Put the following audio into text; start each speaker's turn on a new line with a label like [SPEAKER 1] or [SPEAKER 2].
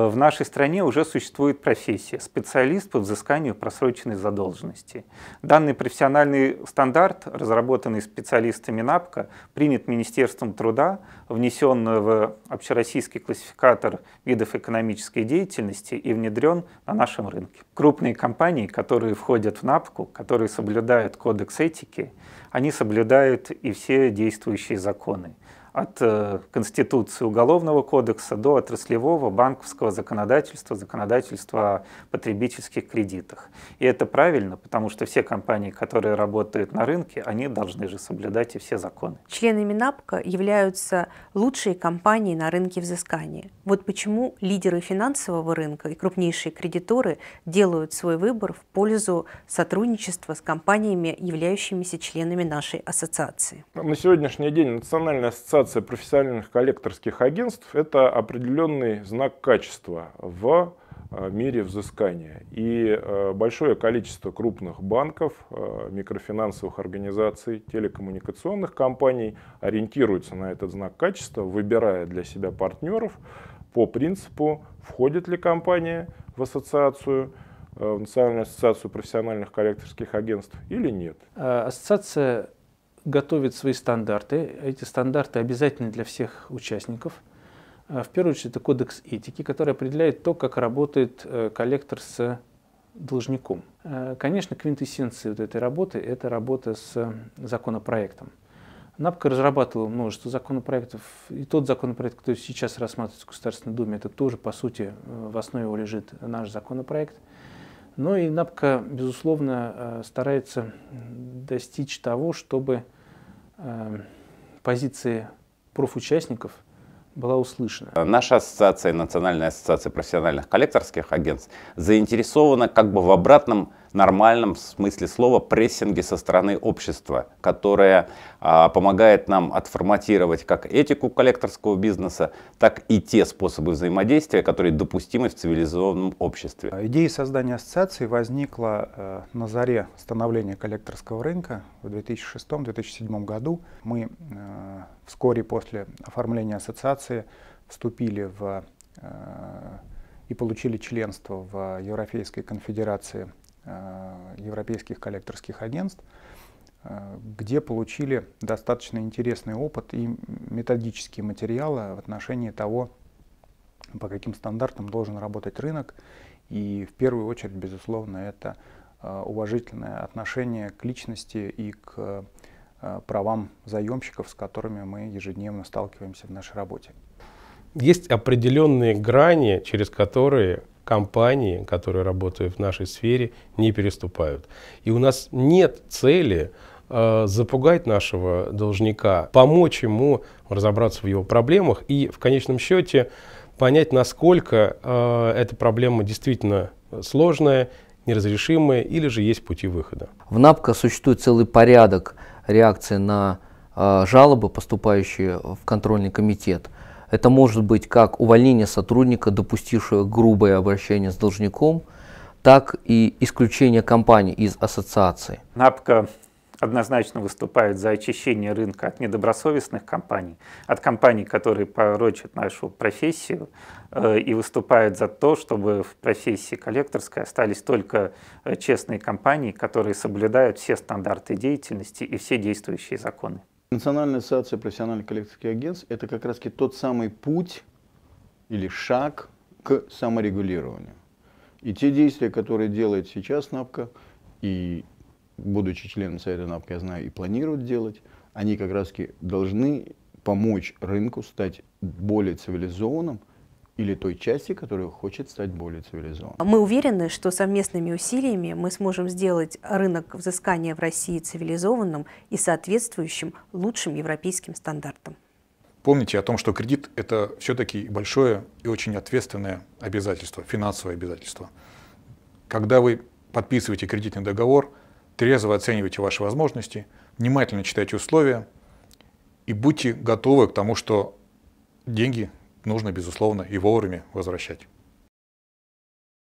[SPEAKER 1] Э, в нашей стране уже существует профессия – специалист по взысканию просроченной задолженности. Данный профессиональный стандарт, разработанный специалистами НАПКО, принят Министерством труда, внесен в общероссийский классификатор видов экономической деятельности и внедрен на нашем рынке. Крупные компании, которые входят в НАПКО, которые соблюдают кодекс этики, они соблюдают и все действующие законы от э, Конституции Уголовного кодекса до отраслевого банковского законодательства, законодательства о потребительских кредитах. И это правильно, потому что все компании, которые работают на рынке, они должны же соблюдать и все законы.
[SPEAKER 2] Членами НАПКО являются лучшие компании на рынке взыскания. Вот почему лидеры финансового рынка и крупнейшие кредиторы делают свой выбор в пользу сотрудничества с компаниями, являющимися членами нашей ассоциации.
[SPEAKER 3] На сегодняшний день Национальная ассоциация Ликвидация профессиональных коллекторских агентств – это определенный знак качества в э, мире взыскания. И э, большое количество крупных банков, э, микрофинансовых организаций, телекоммуникационных компаний ориентируются на этот знак качества, выбирая для себя партнеров по принципу, входит ли компания в ассоциацию, в Национальную ассоциацию профессиональных коллекторских агентств или нет.
[SPEAKER 2] Ассоциация готовит свои стандарты. Эти стандарты обязательны для всех участников. А, в первую очередь, это кодекс этики, который определяет то, как работает э, коллектор с должником. Э, конечно, квинтэссенция вот этой работы – это работа с законопроектом. НАПКО разрабатывала множество законопроектов, и тот законопроект, который сейчас рассматривается в Государственной Думе, это тоже, по сути, э, в основе его лежит наш законопроект – но ну и НАПКО, безусловно, э, старается достичь того, чтобы э, позиции профучастников была услышана.
[SPEAKER 1] Наша ассоциация, Национальная ассоциация профессиональных коллекторских агентств, заинтересована как бы в обратном нормальном смысле слова прессинге со стороны общества, которое а, помогает нам отформатировать как этику коллекторского бизнеса, так и те способы взаимодействия, которые допустимы в цивилизованном обществе.
[SPEAKER 3] Идея создания ассоциации возникла э, на заре становления коллекторского рынка в 2006-2007 году. Мы э, вскоре после оформления ассоциации вступили в э, и получили членство в Европейской конфедерации Э, европейских коллекторских агентств, э, где получили достаточно интересный опыт и методические материалы в отношении того, по каким стандартам должен работать рынок. И в первую очередь, безусловно, это э, уважительное отношение к личности и к правам заемщиков, с которыми мы ежедневно сталкиваемся в нашей работе.
[SPEAKER 2] Есть определенные грани, через которые компании, которые работают в нашей сфере, не переступают. И у нас нет цели э, запугать нашего должника, помочь ему разобраться в его проблемах и в конечном счете понять, насколько э, эта проблема действительно сложная, неразрешимая или же есть пути выхода.
[SPEAKER 3] В НАПКО существует целый порядок реакции на э, жалобы, поступающие в контрольный комитет. Это может быть как увольнение сотрудника, допустившего грубое обращение с должником, так и исключение компании из ассоциации.
[SPEAKER 1] НАПКО однозначно выступает за очищение рынка от недобросовестных компаний, от компаний, которые порочат нашу профессию, э, и выступает за то, чтобы в профессии коллекторской остались только э, честные компании, которые соблюдают все стандарты деятельности и все действующие законы. Национальная ассоциация профессиональных
[SPEAKER 3] коллекторских агентств – это как раз тот самый путь или шаг к саморегулированию. И те действия, которые делает сейчас НАПКО, и будучи членом Совета НАПКО, я знаю, и планируют делать, они как раз должны помочь рынку стать более цивилизованным – или той части, которая хочет стать более цивилизованной. Мы
[SPEAKER 2] уверены, что совместными усилиями мы сможем сделать рынок взыскания в России цивилизованным и соответствующим лучшим европейским стандартам.
[SPEAKER 3] Помните о том, что кредит – это все-таки большое и очень ответственное обязательство, финансовое обязательство. Когда вы подписываете кредитный договор, трезво оценивайте ваши возможности, внимательно читайте условия и будьте готовы к тому, что деньги нужно, безусловно, и вовремя возвращать.